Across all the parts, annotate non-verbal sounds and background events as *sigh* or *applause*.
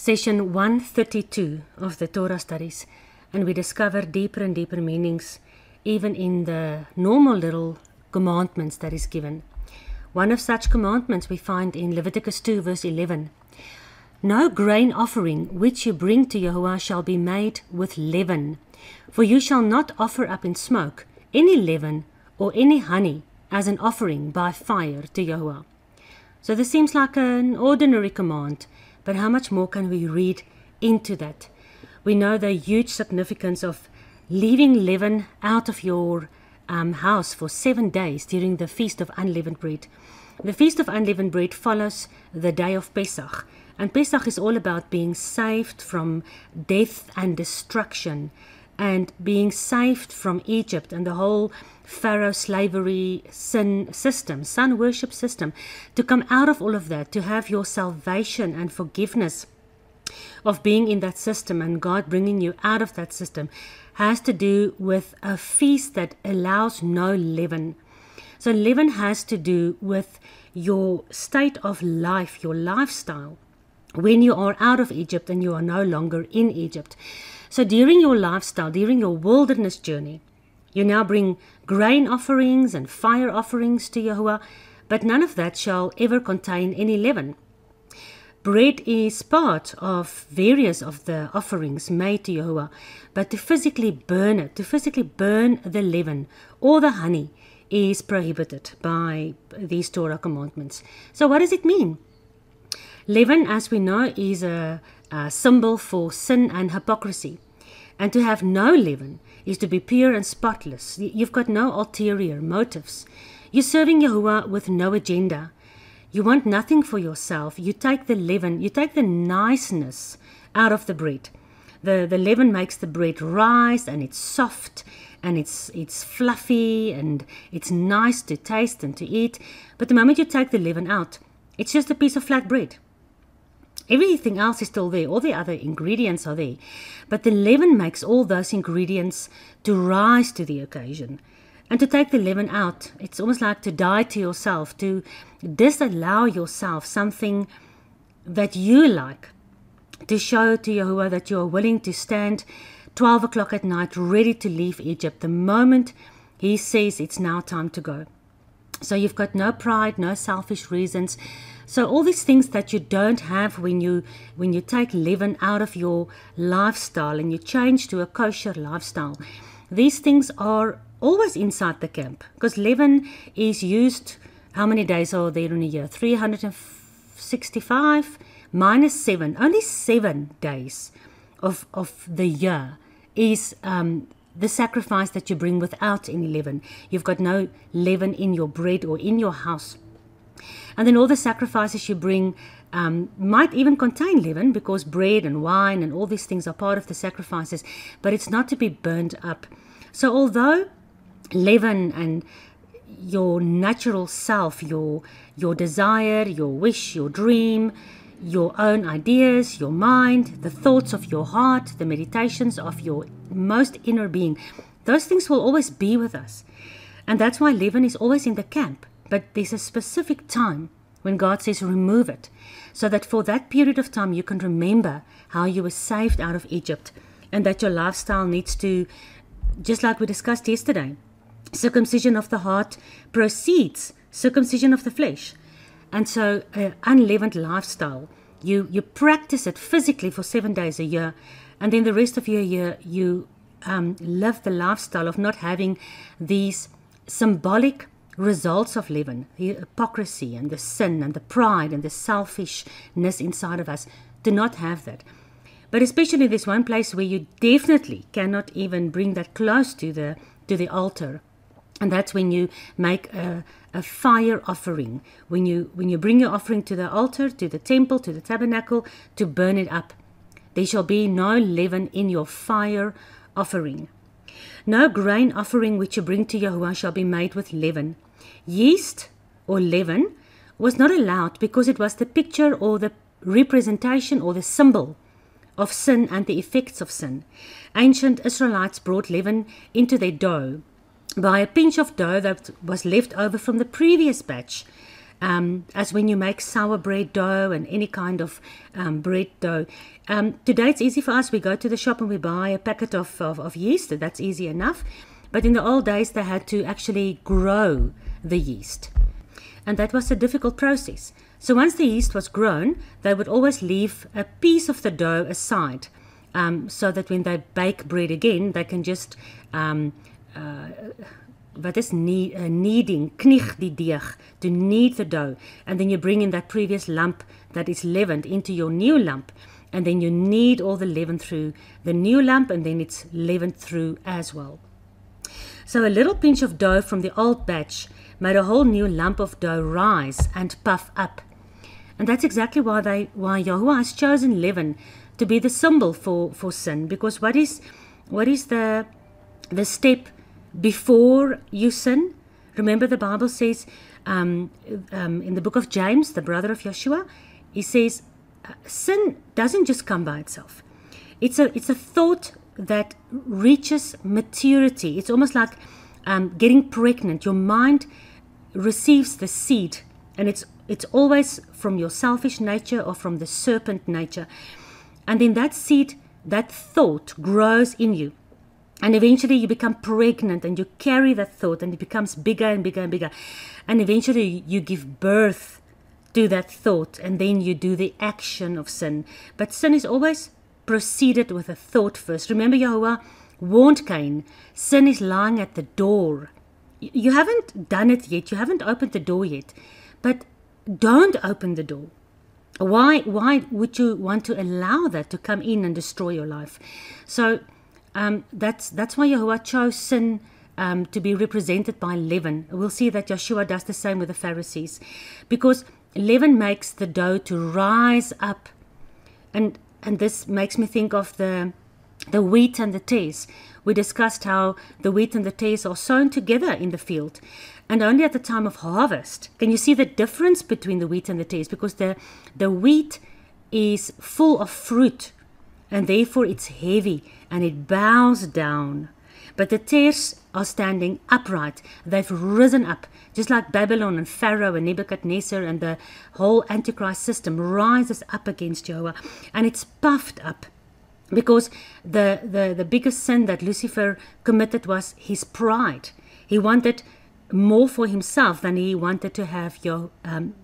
session 132 of the Torah studies, and we discover deeper and deeper meanings even in the normal little commandments that is given. One of such commandments we find in Leviticus 2, verse 11. No grain offering which you bring to Yahweh shall be made with leaven, for you shall not offer up in smoke any leaven or any honey as an offering by fire to Yahweh." So this seems like an ordinary command, but how much more can we read into that? We know the huge significance of leaving leaven out of your um, house for seven days during the Feast of Unleavened Bread. The Feast of Unleavened Bread follows the day of Pesach, and Pesach is all about being saved from death and destruction and being saved from Egypt and the whole Pharaoh slavery sin system, sun worship system, to come out of all of that, to have your salvation and forgiveness of being in that system and God bringing you out of that system has to do with a feast that allows no leaven. So, leaven has to do with your state of life, your lifestyle, when you are out of Egypt and you are no longer in Egypt. So during your lifestyle, during your wilderness journey, you now bring grain offerings and fire offerings to Yahweh, but none of that shall ever contain any leaven. Bread is part of various of the offerings made to Yahweh, but to physically burn it, to physically burn the leaven or the honey, is prohibited by these Torah commandments. So, what does it mean? Leaven, as we know, is a a symbol for sin and hypocrisy. And to have no leaven is to be pure and spotless. You've got no ulterior motives. You're serving Yahuwah with no agenda. You want nothing for yourself. You take the leaven, you take the niceness out of the bread. The, the leaven makes the bread rise and it's soft and it's it's fluffy and it's nice to taste and to eat. But the moment you take the leaven out, it's just a piece of flat bread. Everything else is still there, all the other ingredients are there. But the leaven makes all those ingredients to rise to the occasion. And to take the leaven out, it's almost like to die to yourself, to disallow yourself something that you like, to show to Jehovah that you are willing to stand 12 o'clock at night, ready to leave Egypt the moment he says it's now time to go. So you've got no pride, no selfish reasons. So all these things that you don't have when you when you take leaven out of your lifestyle and you change to a kosher lifestyle. These things are always inside the camp because leaven is used how many days are there in a year? 365 minus 7. Only 7 days of of the year is um, the sacrifice that you bring without any leaven. You've got no leaven in your bread or in your house. And then all the sacrifices you bring um, might even contain leaven because bread and wine and all these things are part of the sacrifices, but it's not to be burned up. So, although leaven and your natural self, your your desire, your wish, your dream, your own ideas, your mind, the thoughts of your heart, the meditations of your most inner being. Those things will always be with us. And that's why leaven is always in the camp. But there's a specific time when God says, remove it, so that for that period of time you can remember how you were saved out of Egypt and that your lifestyle needs to, just like we discussed yesterday, circumcision of the heart precedes circumcision of the flesh. And so, uh, unleavened lifestyle, you, you practice it physically for seven days a year, and then the rest of your year, you um, live the lifestyle of not having these symbolic results of leaven, the hypocrisy and the sin and the pride and the selfishness inside of us. to not have that. But especially this one place where you definitely cannot even bring that close to the to the altar, and that's when you make a, a fire offering. When you, when you bring your offering to the altar, to the temple, to the tabernacle, to burn it up, there shall be no leaven in your fire offering. No grain offering which you bring to Yahweh shall be made with leaven. Yeast or leaven was not allowed because it was the picture or the representation or the symbol of sin and the effects of sin. Ancient Israelites brought leaven into their dough by a pinch of dough that was left over from the previous batch. Um, as when you make sour bread dough and any kind of um, bread dough. Um, today it's easy for us. We go to the shop and we buy a packet of, of, of, yeast. That's easy enough. But in the old days, they had to actually grow the yeast. And that was a difficult process. So once the yeast was grown, they would always leave a piece of the dough aside um, so that when they bake bread again, they can just um, uh, what is uh, kneading, knich die deeg, to knead the dough. And then you bring in that previous lump that is leavened into your new lump. And then you knead all the leaven through the new lump and then it's leavened through as well. So a little pinch of dough from the old batch made a whole new lump of dough rise and puff up. And that's exactly why they why Yahuwah has chosen leaven to be the symbol for, for sin, because what is what is the the step before you sin. Remember, the Bible says um, um, in the book of James, the brother of Joshua, he says, uh, Sin doesn't just come by itself. It's a, it's a thought that reaches maturity. It's almost like um, getting pregnant. Your mind receives the seed, and it's, it's always from your selfish nature or from the serpent nature. And then that seed, that thought, grows in you. And eventually you become pregnant and you carry that thought and it becomes bigger and bigger and bigger. And eventually you give birth to that thought and then you do the action of sin. But sin is always proceeded with a thought first. Remember, Yahweh warned Cain sin is lying at the door. You haven't done it yet, you haven't opened the door yet. But don't open the door. Why, why would you want to allow that to come in and destroy your life? So, um, that's, that's why Yahuwah chose sin um, to be represented by leaven. We'll see that Yeshua does the same with the Pharisees because leaven makes the dough to rise up. And, and this makes me think of the, the wheat and the tares. We discussed how the wheat and the tares are sown together in the field. And only at the time of harvest can you see the difference between the wheat and the tares because the, the wheat is full of fruit and therefore it's heavy and it bows down. But the tears are standing upright. They've risen up, just like Babylon and Pharaoh and Nebuchadnezzar and the whole Antichrist system rises up against Jehovah and it's puffed up because the, the, the biggest sin that Lucifer committed was his pride. He wanted more for himself than he wanted to have your um,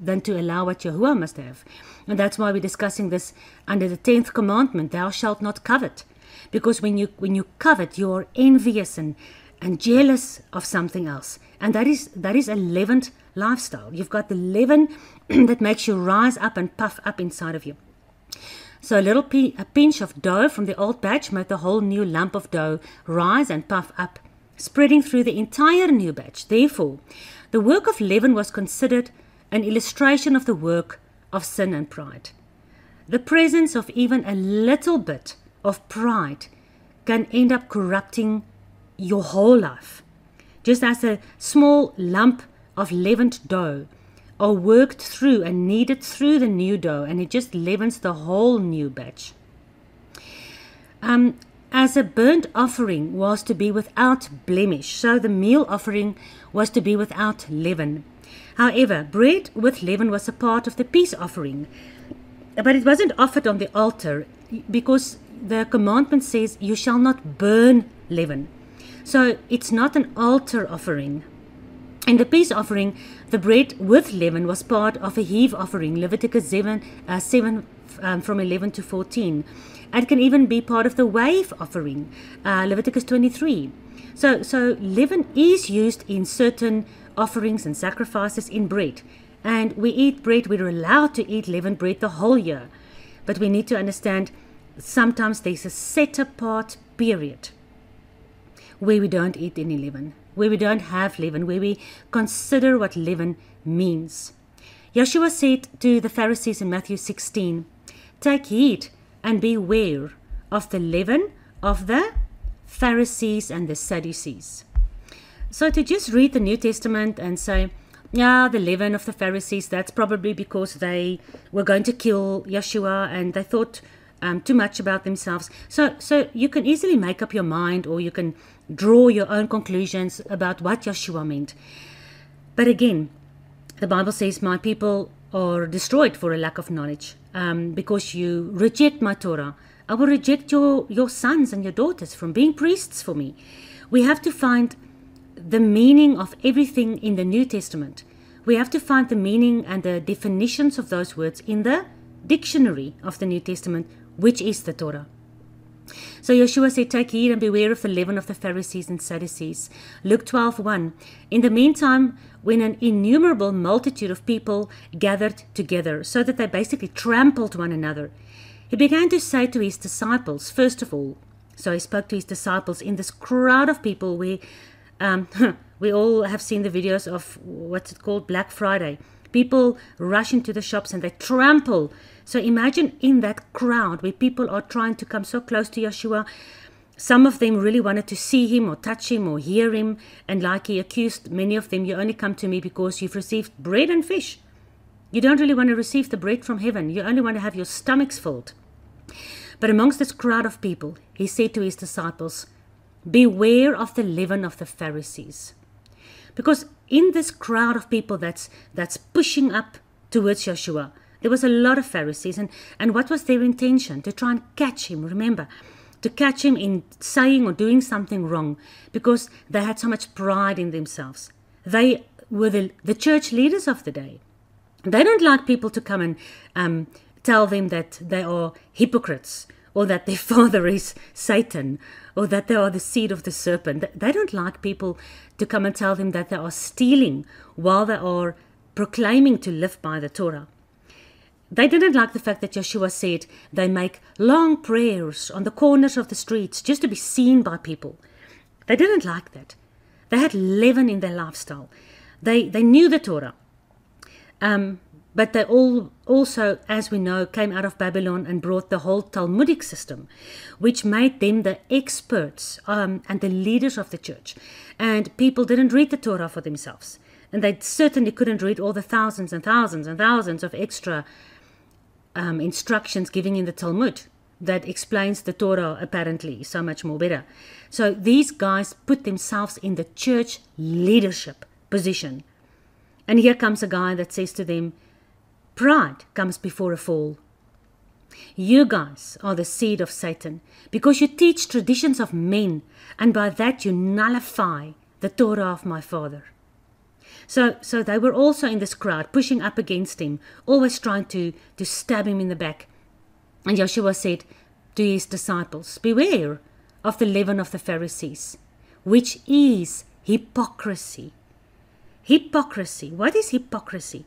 than to allow what Jehovah must have. And that's why we're discussing this under the 10th commandment, thou shalt not covet because when you when you covet you are envious and and jealous of something else and that is that is a leavened lifestyle you've got the leaven *clears throat* that makes you rise up and puff up inside of you so a little p- a pinch of dough from the old batch made the whole new lump of dough rise and puff up spreading through the entire new batch therefore the work of leaven was considered an illustration of the work of sin and pride the presence of even a little bit of pride can end up corrupting your whole life. Just as a small lump of leavened dough are worked through and kneaded through the new dough, and it just leavens the whole new batch. Um, as a burnt offering was to be without blemish, so the meal offering was to be without leaven. However, bread with leaven was a part of the peace offering, but it wasn't offered on the altar because the commandment says, You shall not burn leaven. So it's not an altar offering. In the peace offering, the bread with leaven, was part of a heave offering, Leviticus 7, uh, 7 um, from 11 to 14. It can even be part of the wave offering, uh, Leviticus 23. So, so leaven is used in certain offerings and sacrifices in bread. And we eat bread, we're allowed to eat leavened bread the whole year. But we need to understand sometimes there's a set apart period where we don't eat any leaven, where we don't have leaven, where we consider what leaven means. Yeshua said to the Pharisees in Matthew 16, Take heed and beware of the leaven of the Pharisees and the Sadducees. So to just read the New Testament and say, yeah, the leaven of the Pharisees, that's probably because they were going to kill Yeshua and they thought um, too much about themselves. So, so you can easily make up your mind or you can draw your own conclusions about what Yeshua meant. But again, the Bible says, My people are destroyed for a lack of knowledge um, because you reject my Torah. I will reject your, your sons and your daughters from being priests for me. We have to find the meaning of everything in the New Testament. We have to find the meaning and the definitions of those words in the dictionary of the New Testament which is the Torah. So Yeshua said, Take heed and beware of the leaven of the Pharisees and Sadducees. Luke 12 1. In the meantime, when an innumerable multitude of people gathered together, so that they basically trampled one another, he began to say to his disciples, first of all, so he spoke to his disciples in this crowd of people where um, *laughs* we all have seen the videos of what's it called, Black Friday. People rush into the shops and they trample. So imagine in that crowd where people are trying to come so close to Yeshua. Some of them really wanted to see him or touch him or hear him. And like he accused many of them, you only come to me because you've received bread and fish. You don't really want to receive the bread from heaven. You only want to have your stomachs filled. But amongst this crowd of people, he said to his disciples, Beware of the leaven of the Pharisees. Because in this crowd of people that's that's pushing up towards Joshua, there was a lot of Pharisees and, and what was their intention? To try and catch him, remember, to catch him in saying or doing something wrong because they had so much pride in themselves. They were the, the church leaders of the day. They don't like people to come and um, tell them that they are hypocrites or that their *laughs* father is Satan, or that they are the seed of the serpent. They don't like people to come and tell them that they are stealing while they are proclaiming to live by the Torah. They didn't like the fact that Yeshua said they make long prayers on the corners of the streets just to be seen by people. They didn't like that. They had leaven in their lifestyle. They, they knew the Torah. Um, but they all also, as we know, came out of Babylon and brought the whole Talmudic system, which made them the experts um, and the leaders of the church. And people didn't read the Torah for themselves. And they certainly couldn't read all the thousands and thousands and thousands of extra um, instructions given in the Talmud that explains the Torah apparently so much more better. So these guys put themselves in the church leadership position. And here comes a guy that says to them, Pride comes before a fall. You guys are the seed of Satan because you teach traditions of men, and by that you nullify the Torah of my father. So, so they were also in this crowd, pushing up against him, always trying to, to stab him in the back. And Joshua said to his disciples, Beware of the leaven of the Pharisees, which is hypocrisy. Hypocrisy. What is hypocrisy?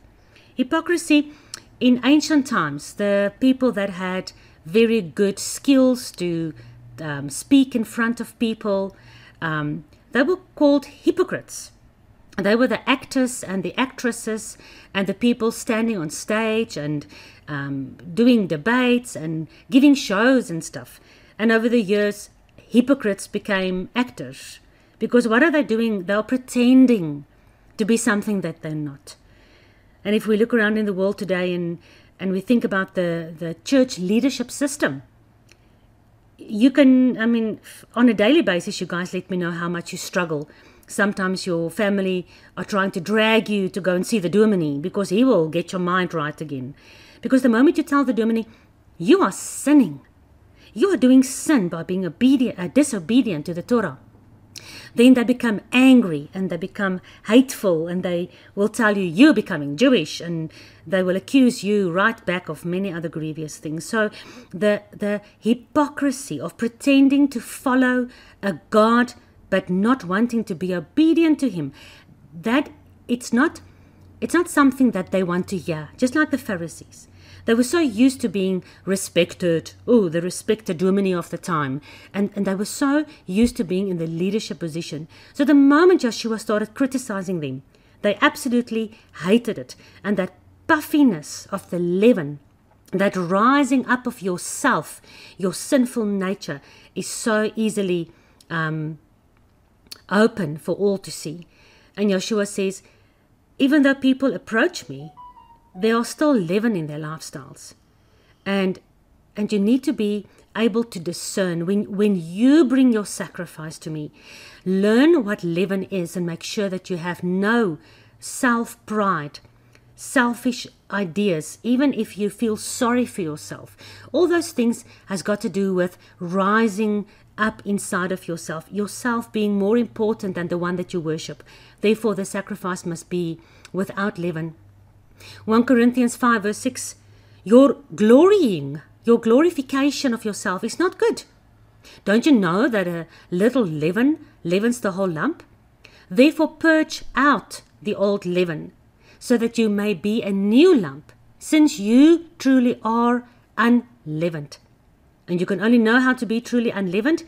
Hypocrisy in ancient times, the people that had very good skills to um, speak in front of people, um, they were called hypocrites. They were the actors and the actresses and the people standing on stage and um, doing debates and giving shows and stuff. And over the years, hypocrites became actors because what are they doing? They're pretending to be something that they're not. And if we look around in the world today and, and we think about the, the church leadership system, you can, I mean, on a daily basis, you guys let me know how much you struggle. Sometimes your family are trying to drag you to go and see the Domini because he will get your mind right again. Because the moment you tell the Domini, you are sinning, you are doing sin by being obedient, uh, disobedient to the Torah then they become angry and they become hateful and they will tell you you're becoming Jewish and they will accuse you right back of many other grievous things. So the the hypocrisy of pretending to follow a God but not wanting to be obedient to him, that it's not it's not something that they want to hear, just like the Pharisees. They were so used to being respected, oh, the respected women of the time, and, and they were so used to being in the leadership position. So the moment Joshua started criticizing them, they absolutely hated it. And that puffiness of the leaven, that rising up of yourself, your sinful nature, is so easily um, open for all to see. And Joshua says, even though people approach me, they are still living in their lifestyles. And and you need to be able to discern when when you bring your sacrifice to me learn what living is and make sure that you have no self pride selfish ideas even if you feel sorry for yourself all those things has got to do with rising up inside of yourself yourself being more important than the one that you worship therefore the sacrifice must be without leaven 1 Corinthians 5, verse 6 Your glorying, your glorification of yourself is not good. Don't you know that a little leaven leavens the whole lump? Therefore, purge out the old leaven, so that you may be a new lump, since you truly are unleavened. And you can only know how to be truly unleavened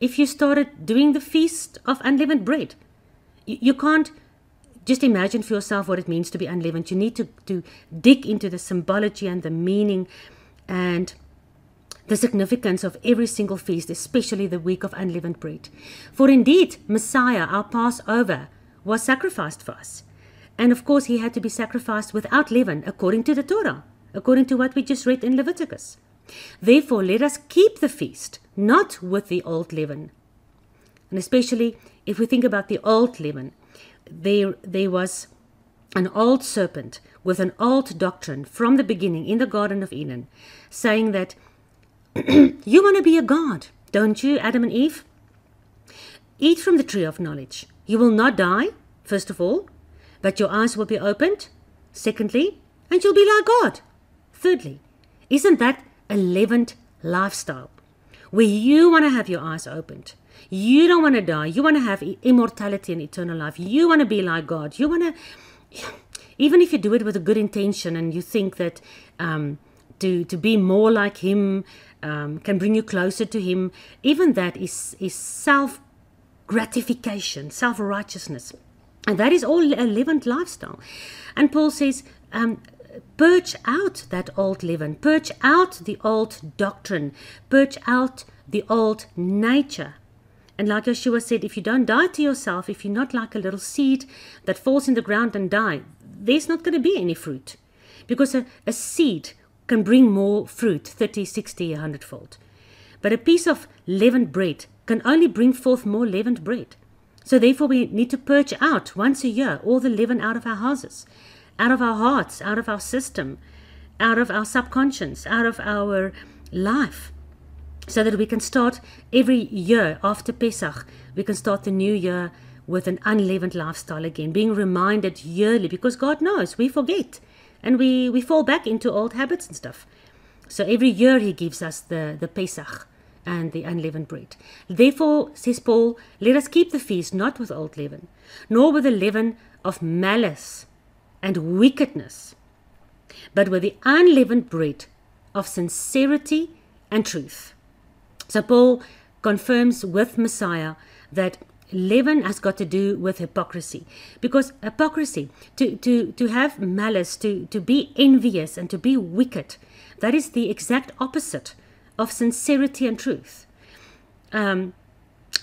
if you started doing the feast of unleavened bread. You, you can't just imagine for yourself what it means to be unleavened. You need to, to dig into the symbology and the meaning and the significance of every single feast, especially the week of unleavened bread. For indeed, Messiah, our Passover, was sacrificed for us. And of course, he had to be sacrificed without leaven, according to the Torah, according to what we just read in Leviticus. Therefore, let us keep the feast, not with the old leaven. And especially if we think about the old leaven, there, there was an old serpent with an old doctrine from the beginning in the Garden of Eden, saying that *clears throat* you want to be a god, don't you, Adam and Eve? Eat from the tree of knowledge. You will not die, first of all, but your eyes will be opened, secondly, and you'll be like God, thirdly. Isn't that a leavened lifestyle where you want to have your eyes opened? You don't want to die. You want to have immortality and eternal life. You want to be like God. You want to, *sighs* even if you do it with a good intention and you think that um, to, to be more like Him um, can bring you closer to Him, even that is, is self gratification, self righteousness. And that is all a leavened lifestyle. And Paul says, um, purge out that old leaven, purge out the old doctrine, purge out the old nature, and like Yeshua said, if you don't die to yourself, if you're not like a little seed that falls in the ground and die, there's not going to be any fruit. Because a, a seed can bring more fruit, 30, 60, 100 fold. But a piece of leavened bread can only bring forth more leavened bread. So therefore we need to purge out once a year all the leaven out of our houses, out of our hearts, out of our system, out of our subconscious, out of our life so that we can start every year after Pesach, we can start the new year with an unleavened lifestyle again, being reminded yearly because God knows we forget and we, we fall back into old habits and stuff. So every year he gives us the, the Pesach and the unleavened bread. Therefore, says Paul, let us keep the feast not with old leaven, nor with the leaven of malice and wickedness, but with the unleavened bread of sincerity and truth. So Paul confirms with Messiah that leaven has got to do with hypocrisy because hypocrisy to to to have malice to to be envious and to be wicked that is the exact opposite of sincerity and truth um,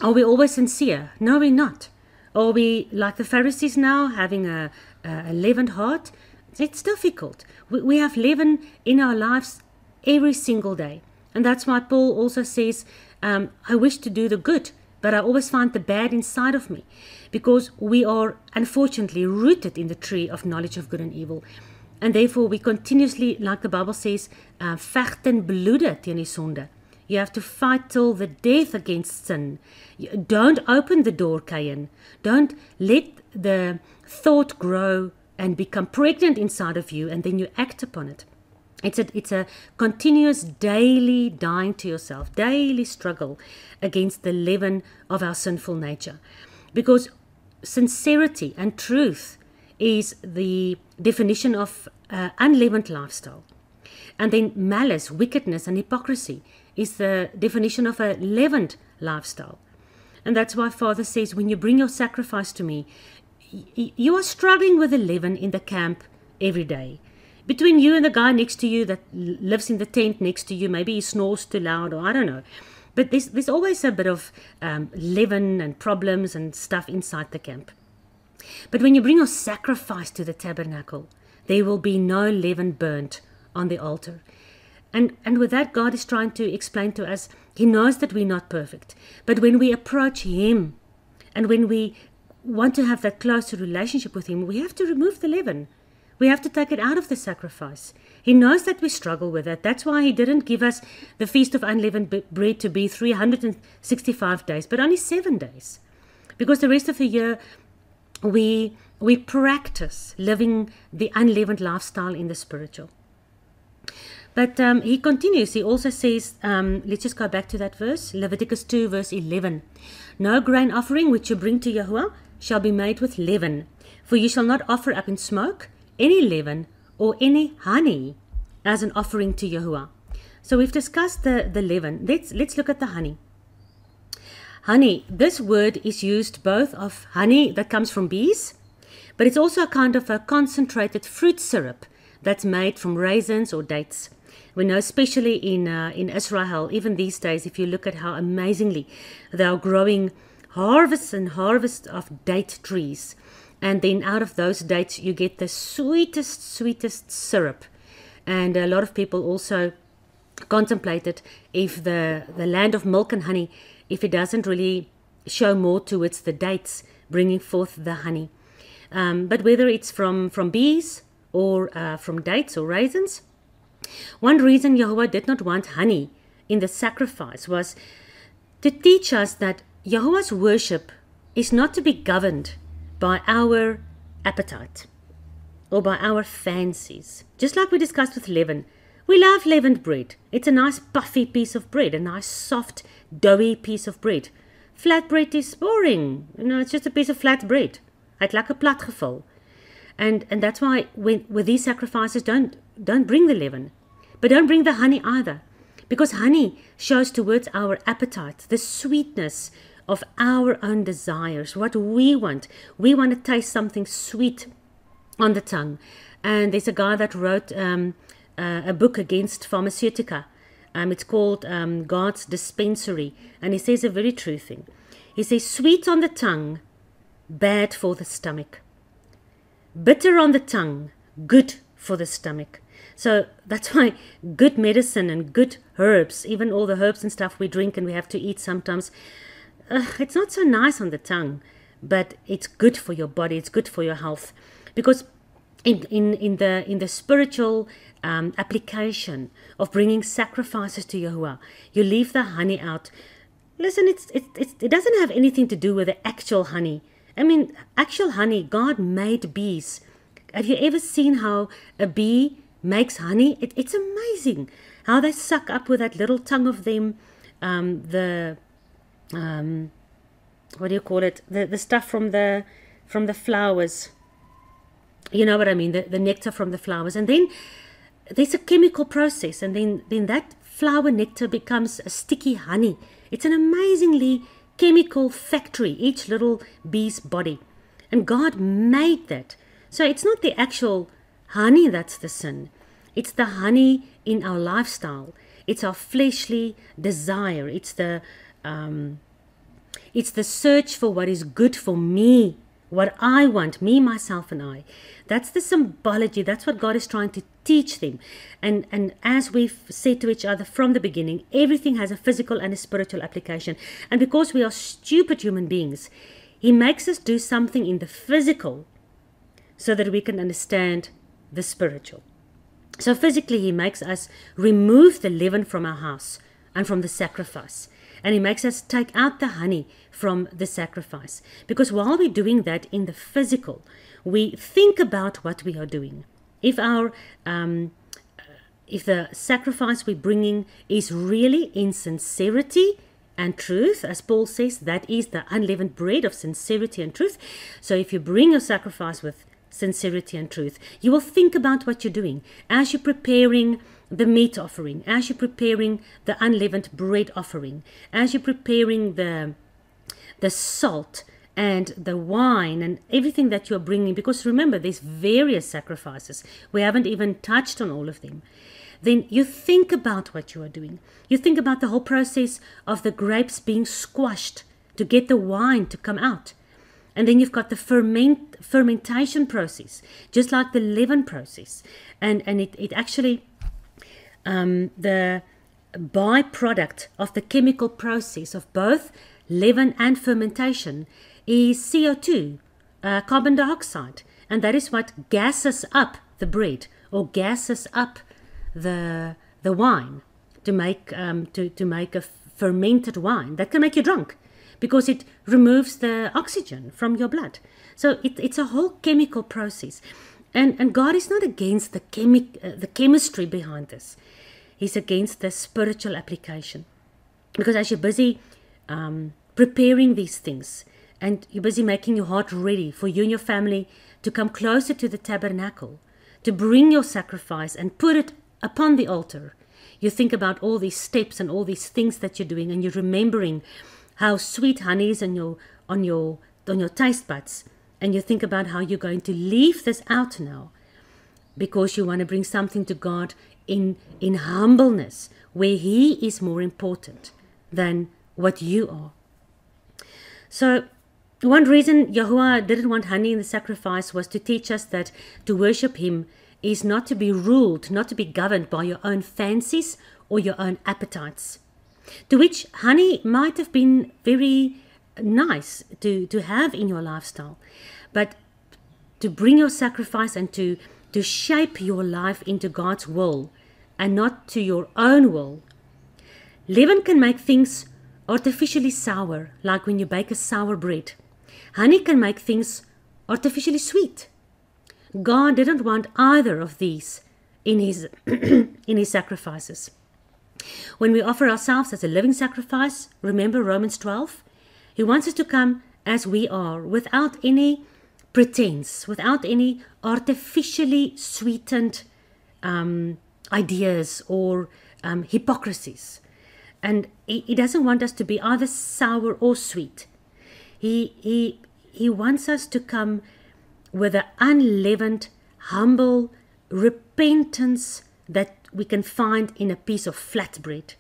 are we always sincere no we're not are we like the pharisees now having a, a, leavened heart it's difficult we, we have leaven in our lives every single day and that's why Paul also says, um, I wish to do the good, but I always find the bad inside of me because we are unfortunately rooted in the tree of knowledge of good and evil. And therefore, we continuously, like the Bible says, uh, vechten bloeden teen die You have to fight till the death against sin. Don't open the door, Cain. Don't let the thought grow and become pregnant inside of you, and then you act upon it. It's a, it's a continuous daily dying to yourself, daily struggle against the leaven of our sinful nature. Because sincerity and truth is the definition of uh, unleavened lifestyle. And then malice, wickedness, and hypocrisy is the definition of a leavened lifestyle. And that's why Father says, when you bring your sacrifice to me, you are struggling with the leaven in the camp every day between you and the guy next to you that lives in the tent next to you. Maybe he snores too loud, or I don't know. But there's, there's always a bit of um, leaven and problems and stuff inside the camp. But when you bring your sacrifice to the tabernacle, there will be no leaven burnt on the altar. And, and with that, God is trying to explain to us, He knows that we're not perfect. But when we approach Him and when we want to have that closer relationship with Him, we have to remove the leaven. We have to take it out of the sacrifice. He knows that we struggle with it. That's why He didn't give us the Feast of Unleavened Bread to be 365 days, but only seven days. Because the rest of the year, we, we practice living the unleavened lifestyle in the spiritual. But um, he continues. He also says, um, let's just go back to that verse, Leviticus 2, verse 11. No grain offering which you bring to Yahweh shall be made with leaven, for you shall not offer up in smoke any leaven, or any honey as an offering to Yahuwah. So we've discussed the, the leaven. Let's, let's look at the honey. Honey, this word is used both of honey that comes from bees, but it's also a kind of a concentrated fruit syrup that's made from raisins or dates. We know, especially in, uh, in Israel, even these days, if you look at how amazingly they are growing harvests and harvests of date trees and then out of those dates, you get the sweetest, sweetest syrup. And a lot of people also contemplated if the, the land of milk and honey, if it doesn't really show more towards the dates bringing forth the honey. Um, but whether it's from, from bees or uh, from dates or raisins, one reason Yahweh did not want honey in the sacrifice was to teach us that Yahweh's worship is not to be governed by our appetite or by our fancies. Just like we discussed with leaven. We love leavened bread. It's a nice puffy piece of bread, a nice soft, doughy piece of bread. Flat bread is boring. You know, it's just a piece of flat bread. I'd like a platgeval. And and that's why when, with these sacrifices don't don't bring the leaven. But don't bring the honey either. Because honey shows towards our appetite, the sweetness of our own desires, what we want. We want to taste something sweet on the tongue. And there's a guy that wrote um, uh, a book against pharmaceutica. Um, it's called um, God's Dispensary. And he says a very true thing. He says, sweet on the tongue, bad for the stomach. Bitter on the tongue, good for the stomach. So that's *laughs* why good medicine and good herbs, even all the herbs and stuff we drink and we have to eat sometimes, uh, it's not so nice on the tongue, but it's good for your body. It's good for your health, because in in in the in the spiritual um, application of bringing sacrifices to Yahuwah, you leave the honey out. Listen, it's, it, it it doesn't have anything to do with the actual honey. I mean, actual honey. God made bees. Have you ever seen how a bee makes honey? It, it's amazing how they suck up with that little tongue of them um, the um, what do you call it? The the stuff from the from the flowers. You know what I mean? The the nectar from the flowers, and then there's a chemical process, and then then that flower nectar becomes a sticky honey. It's an amazingly chemical factory, each little bee's body. And God made that. So it's not the actual honey that's the sin, it's the honey in our lifestyle. It's our fleshly desire. It's the um, it's the search for what is good for me, what I want, me, myself, and I. That's the symbology. That's what God is trying to teach them. And, and as we've said to each other from the beginning, everything has a physical and a spiritual application. And because we are stupid human beings, He makes us do something in the physical so that we can understand the spiritual. So physically, He makes us remove the leaven from our house and from the sacrifice and he makes us take out the honey from the sacrifice. Because while we're doing that in the physical, we think about what we are doing. If our um, if the sacrifice we're bringing is really in sincerity and truth, as Paul says, that is the unleavened bread of sincerity and truth. So if you bring your sacrifice with sincerity and truth, you will think about what you're doing as you're preparing the meat offering, as you're preparing the unleavened bread offering, as you're preparing the, the salt and the wine and everything that you're bringing, because remember, there's various sacrifices. We haven't even touched on all of them. Then you think about what you are doing. You think about the whole process of the grapes being squashed to get the wine to come out. And then you've got the ferment, fermentation process, just like the leaven process. And, and it, it actually um, the byproduct of the chemical process of both leaven and fermentation is CO2, uh, carbon dioxide, and that is what gases up the bread or gases up the the wine to make um, to to make a fermented wine that can make you drunk because it removes the oxygen from your blood. So it, it's a whole chemical process, and and God is not against the chemi- uh, the chemistry behind this he's against the spiritual application. Because as you're busy um, preparing these things and you're busy making your heart ready for you and your family to come closer to the tabernacle, to bring your sacrifice and put it upon the altar, you think about all these steps and all these things that you're doing and you're remembering how sweet honey is on your, on your, on your taste buds. And you think about how you're going to leave this out now because you want to bring something to God in, in humbleness, where He is more important than what you are. So, one reason Yahweh didn't want honey in the sacrifice was to teach us that to worship Him is not to be ruled, not to be governed by your own fancies or your own appetites. To which honey might have been very nice to, to have in your lifestyle, but to bring your sacrifice and to, to shape your life into God's will and not to your own will. Leaven can make things artificially sour, like when you bake a sour bread. Honey can make things artificially sweet. God didn't want either of these in his, *clears throat* in his sacrifices. When we offer ourselves as a living sacrifice, remember Romans 12? He wants us to come as we are, without any pretense, without any artificially sweetened um, ideas or um, hypocrisies. And he, he doesn't want us to be either sour or sweet. He, he, he wants us to come with an unleavened, humble repentance that we can find in a piece of flatbread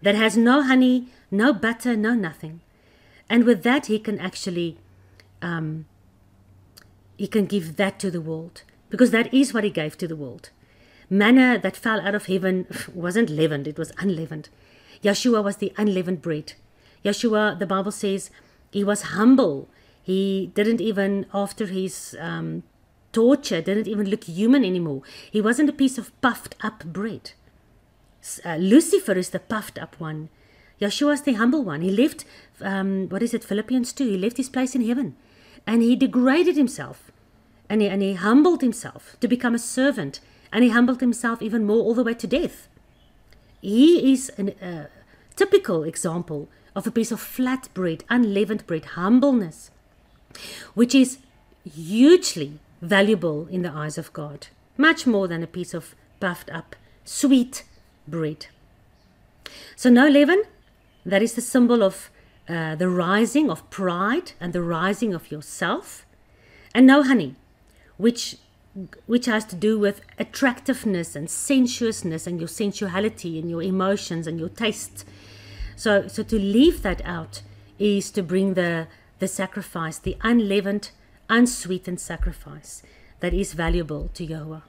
that has no honey, no butter, no nothing. And with that, he can actually, um, he can give that to the world because that is what he gave to the world manna that fell out of heaven wasn't leavened, it was unleavened. Yeshua was the unleavened bread. Yeshua, the Bible says, he was humble. He didn't even, after his um, torture, didn't even look human anymore. He wasn't a piece of puffed up bread. Uh, Lucifer is the puffed up one. Yeshua is the humble one. He left, um, what is it, Philippians 2, he left his place in heaven and he degraded himself and he, and he humbled himself to become a servant and he humbled himself even more all the way to death. He is a uh, typical example of a piece of flat bread, unleavened bread, humbleness, which is hugely valuable in the eyes of God, much more than a piece of puffed up sweet bread. So, no leaven, that is the symbol of uh, the rising of pride and the rising of yourself, and no honey, which which has to do with attractiveness and sensuousness and your sensuality and your emotions and your taste. So, so to leave that out is to bring the, the sacrifice, the unleavened, unsweetened sacrifice that is valuable to Yahweh.